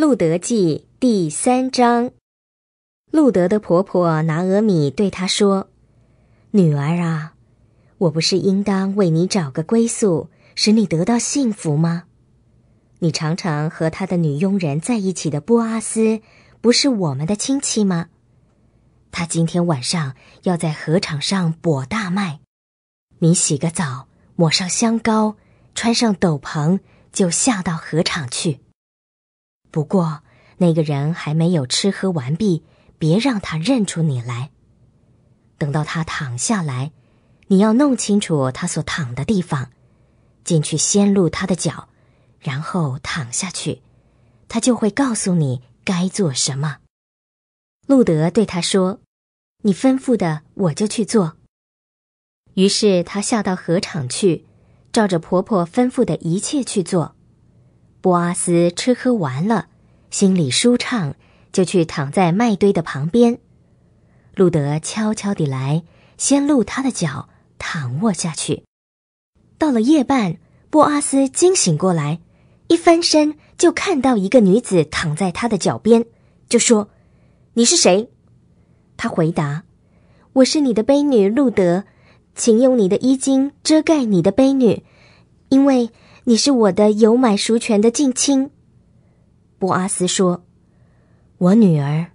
《路德记》第三章，路德的婆婆拿俄米对他说：“女儿啊，我不是应当为你找个归宿，使你得到幸福吗？你常常和他的女佣人在一起的波阿斯，不是我们的亲戚吗？他今天晚上要在河场上簸大麦，你洗个澡，抹上香膏，穿上斗篷，就下到河场去。”不过，那个人还没有吃喝完毕，别让他认出你来。等到他躺下来，你要弄清楚他所躺的地方，进去先露他的脚，然后躺下去，他就会告诉你该做什么。路德对他说：“你吩咐的，我就去做。”于是他下到河场去，照着婆婆吩咐的一切去做。波阿斯吃喝完了，心里舒畅，就去躺在麦堆的旁边。路德悄悄地来，先露他的脚，躺卧下去。到了夜半，波阿斯惊醒过来，一翻身就看到一个女子躺在他的脚边，就说：“你是谁？”他回答：“我是你的卑女路德，请用你的衣襟遮盖你的卑女，因为……”你是我的有买赎权的近亲，波阿斯说：“我女儿，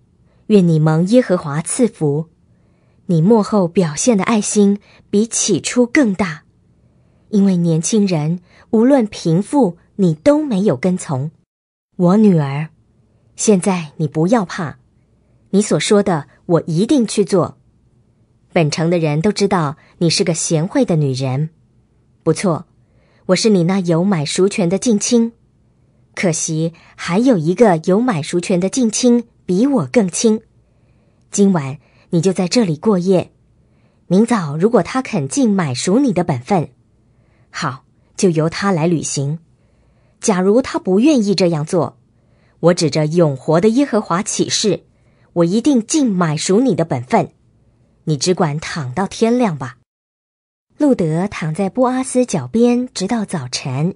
愿你蒙耶和华赐福。你幕后表现的爱心比起初更大，因为年轻人无论贫富，你都没有跟从。我女儿，现在你不要怕，你所说的我一定去做。本城的人都知道你是个贤惠的女人，不错。”我是你那有买赎权的近亲，可惜还有一个有买赎权的近亲比我更亲。今晚你就在这里过夜，明早如果他肯尽买赎你的本分，好就由他来履行；假如他不愿意这样做，我指着永活的耶和华起誓，我一定尽买赎你的本分。你只管躺到天亮吧。路德躺在布阿斯脚边，直到早晨，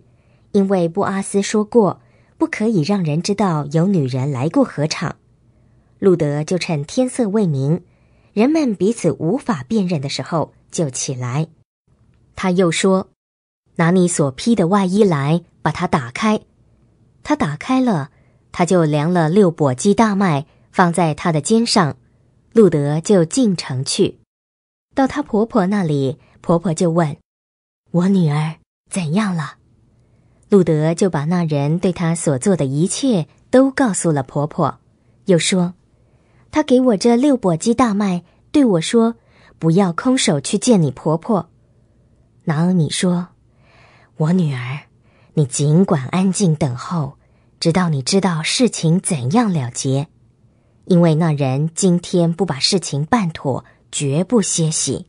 因为布阿斯说过不可以让人知道有女人来过河场。路德就趁天色未明，人们彼此无法辨认的时候就起来。他又说：“拿你所披的外衣来，把它打开。”他打开了，他就量了六簸箕大麦放在他的肩上，路德就进城去。到她婆婆那里，婆婆就问：“我女儿怎样了？”路德就把那人对她所做的一切都告诉了婆婆，又说：“他给我这六簸箕大麦，对我说，不要空手去见你婆婆。”拿尔米说：“我女儿，你尽管安静等候，直到你知道事情怎样了结，因为那人今天不把事情办妥。”绝不歇息。